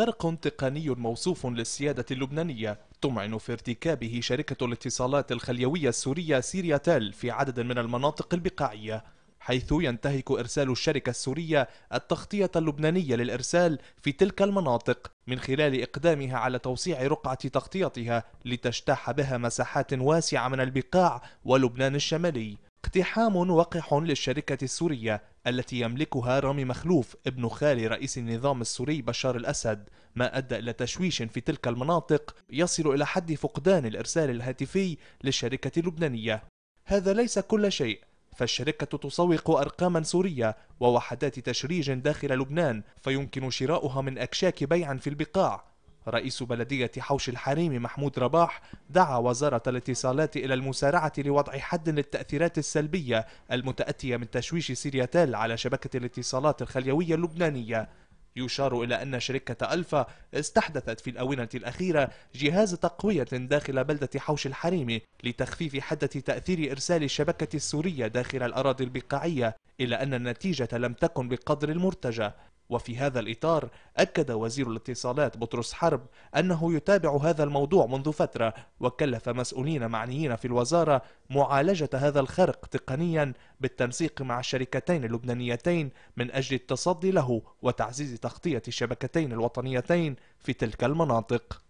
خرق تقني موصوف للسيادة اللبنانية تمعن في ارتكابه شركة الاتصالات الخليوية السورية سيريا في عدد من المناطق البقاعية حيث ينتهك إرسال الشركة السورية التغطية اللبنانية للإرسال في تلك المناطق من خلال إقدامها على توسيع رقعة تغطيتها لتجتاح بها مساحات واسعة من البقاع ولبنان الشمالي اقتحام وقح للشركة السورية التي يملكها رامي مخلوف ابن خال رئيس النظام السوري بشار الأسد ما أدى إلى تشويش في تلك المناطق يصل إلى حد فقدان الإرسال الهاتفي للشركة اللبنانية هذا ليس كل شيء فالشركة تسوق أرقاما سورية ووحدات تشريج داخل لبنان فيمكن شراؤها من أكشاك بيع في البقاع رئيس بلدية حوش الحريم محمود رباح دعا وزارة الاتصالات إلى المسارعة لوضع حد للتأثيرات السلبية المتأتية من تشويش سيرياتال على شبكة الاتصالات الخليوية اللبنانية يشار إلى أن شركة ألفا استحدثت في الآونة الأخيرة جهاز تقوية داخل بلدة حوش الحريم لتخفيف حدة تأثير إرسال الشبكة السورية داخل الأراضي البقاعية إلا أن النتيجة لم تكن بقدر المرتجى وفي هذا الإطار أكد وزير الاتصالات بطرس حرب أنه يتابع هذا الموضوع منذ فترة وكلف مسؤولين معنيين في الوزارة معالجة هذا الخرق تقنيا بالتنسيق مع الشركتين اللبنانيتين من أجل التصدي له وتعزيز تغطية الشبكتين الوطنيتين في تلك المناطق